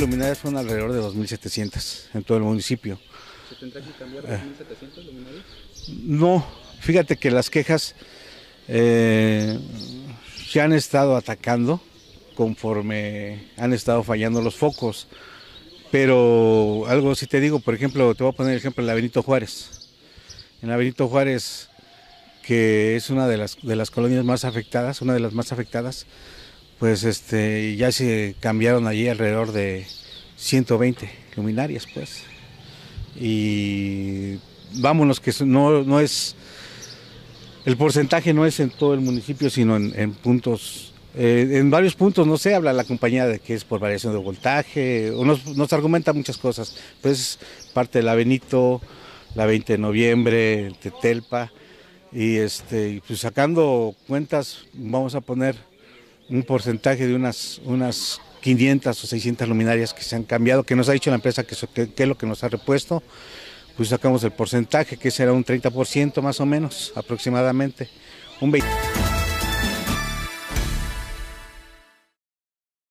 luminarias son alrededor de 2.700 en todo el municipio. ¿Se tendrá 2.700 luminarias? No, fíjate que las quejas eh, se han estado atacando conforme han estado fallando los focos. Pero algo sí te digo, por ejemplo, te voy a poner el ejemplo en la Benito Juárez. En la Benito Juárez, que es una de las, de las colonias más afectadas, una de las más afectadas, pues este, ya se cambiaron allí alrededor de 120 luminarias, pues. Y vámonos, que no, no es, el porcentaje no es en todo el municipio, sino en, puntos, eh, en varios puntos, no sé, habla la compañía de que es por variación de voltaje, o nos, argumenta muchas cosas, pues parte de la Benito, la 20 de noviembre, Tetelpa, y este, pues sacando cuentas, vamos a poner un porcentaje de unas, unas 500 o 600 luminarias que se han cambiado, que nos ha dicho la empresa que, que es lo que nos ha repuesto, pues sacamos el porcentaje, que será un 30% más o menos, aproximadamente, un 20%.